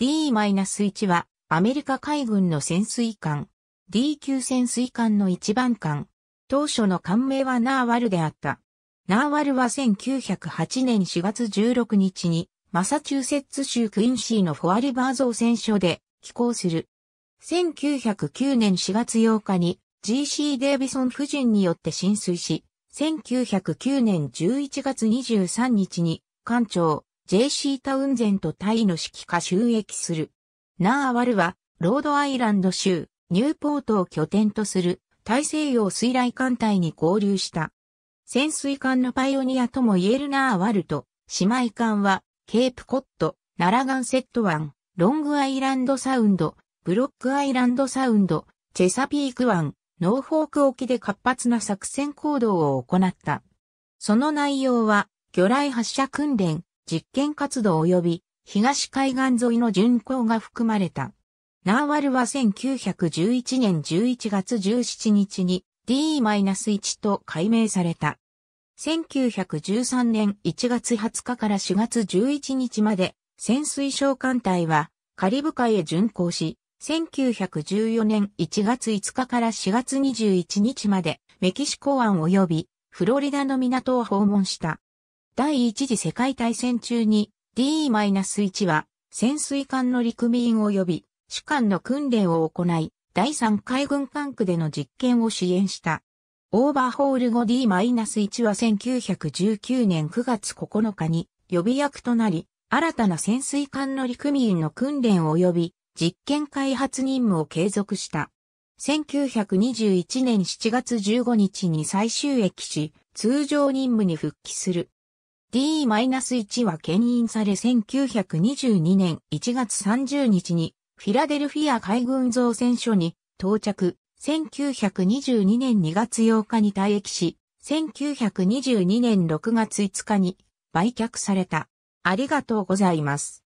D-1 はアメリカ海軍の潜水艦。D 級潜水艦の一番艦。当初の艦名はナーワルであった。ナーワルは1908年4月16日にマサチューセッツ州クインシーのフォアリバー造船所で寄港する。1909年4月8日に GC デービソン夫人によって浸水し、1909年11月23日に艦長、JC タウンゼンとタイの指揮下収益する。ナーワルは、ロードアイランド州、ニューポートを拠点とする大西洋水雷艦隊に合流した。潜水艦のパイオニアとも言えるナーワルと、姉妹艦は、ケープコット、ナラガンセット湾、ロングアイランドサウンド、ブロックアイランドサウンド、チェサピーク湾、ノーフォーク沖で活発な作戦行動を行った。その内容は、魚雷発射訓練、実験活動及び東海岸沿いの巡航が含まれた。ナーワルは1911年11月17日に D-1 と改名された。1913年1月20日から4月11日まで潜水哨艦隊はカリブ海へ巡航し、1914年1月5日から4月21日までメキシコ湾及びフロリダの港を訪問した。第一次世界大戦中に d 1は潜水艦の陸民及び主艦の訓練を行い、第3海軍管区での実験を支援した。オーバーホール後 d 1は1919年9月9日に予備役となり、新たな潜水艦の陸民の訓練及び実験開発任務を継続した。1921年7月15日に最終駅し、通常任務に復帰する。D-1 は牽引され1922年1月30日にフィラデルフィア海軍造船所に到着、1922年2月8日に退役し、1922年6月5日に売却された。ありがとうございます。